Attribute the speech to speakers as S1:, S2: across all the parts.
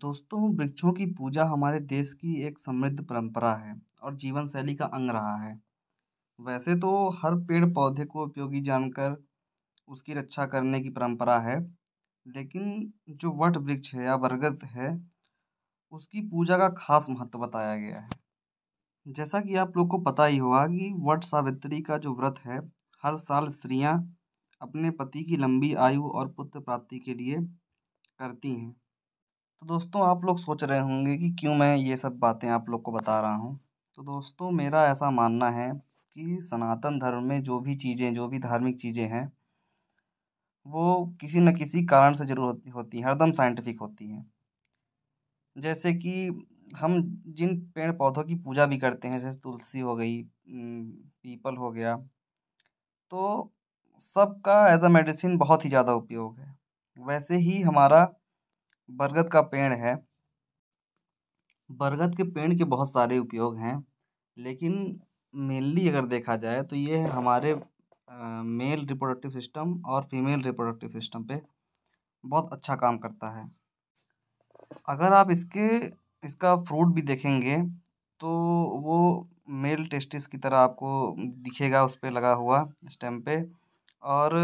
S1: दोस्तों वृक्षों की पूजा हमारे देश की एक समृद्ध परंपरा है और जीवन शैली का अंग रहा है वैसे तो हर पेड़ पौधे को उपयोगी जानकर उसकी रक्षा करने की परंपरा है लेकिन जो वट वृक्ष है या बरगद है उसकी पूजा का खास महत्व बताया गया है जैसा कि आप लोग को पता ही होगा कि वट सावित्री का जो व्रत है हर साल स्त्रियां अपने पति की लंबी आयु और पुत्र प्राप्ति के लिए करती हैं तो दोस्तों आप लोग सोच रहे होंगे कि क्यों मैं ये सब बातें आप लोग को बता रहा हूँ तो दोस्तों मेरा ऐसा मानना है कि सनातन धर्म में जो भी चीज़ें जो भी धार्मिक चीज़ें हैं वो किसी न किसी कारण से जरूर होती होती हैं हरदम साइंटिफिक होती हैं जैसे कि हम जिन पेड़ पौधों की पूजा भी करते हैं जैसे तुलसी हो गई पीपल हो गया तो सबका एज अ मेडिसिन बहुत ही ज़्यादा उपयोग है वैसे ही हमारा बरगद का पेड़ है बरगद के पेड़ के बहुत सारे उपयोग हैं लेकिन मेनली अगर देखा जाए तो ये हमारे मेल रिप्रोडक्टिव सिस्टम और फीमेल रिप्रोडक्टिव सिस्टम पे बहुत अच्छा काम करता है अगर आप इसके इसका फ्रूट भी देखेंगे तो वो मेल टेस्टिस की तरह आपको दिखेगा उस पर लगा हुआ स्टेम पे और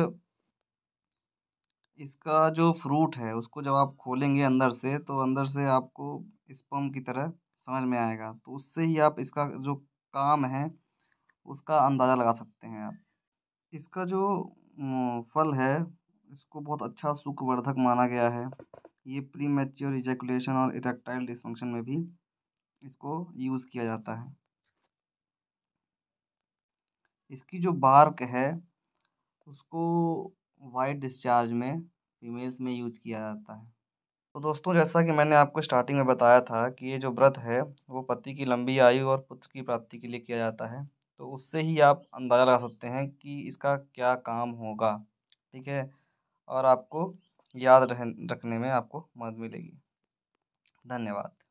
S1: इसका जो फ्रूट है उसको जब आप खोलेंगे अंदर से तो अंदर से आपको स्पम की तरह समझ में आएगा तो उससे ही आप इसका जो काम है उसका अंदाज़ा लगा सकते हैं आप इसका जो फल है इसको बहुत अच्छा सुखवर्धक माना गया है ये प्री मेच्योर इजेकुलेशन और इरेक्टाइल डिसफंक्शन में भी इसको यूज़ किया जाता है इसकी जो बार्क है उसको वाइट डिस्चार्ज में फीमेल्स में यूज किया जाता है तो दोस्तों जैसा कि मैंने आपको स्टार्टिंग में बताया था कि ये जो व्रत है वो पति की लंबी आयु और पुत्र की प्राप्ति के लिए किया जाता है तो उससे ही आप अंदाज़ा लगा सकते हैं कि इसका क्या काम होगा ठीक है और आपको याद रह रखने में आपको मदद मिलेगी धन्यवाद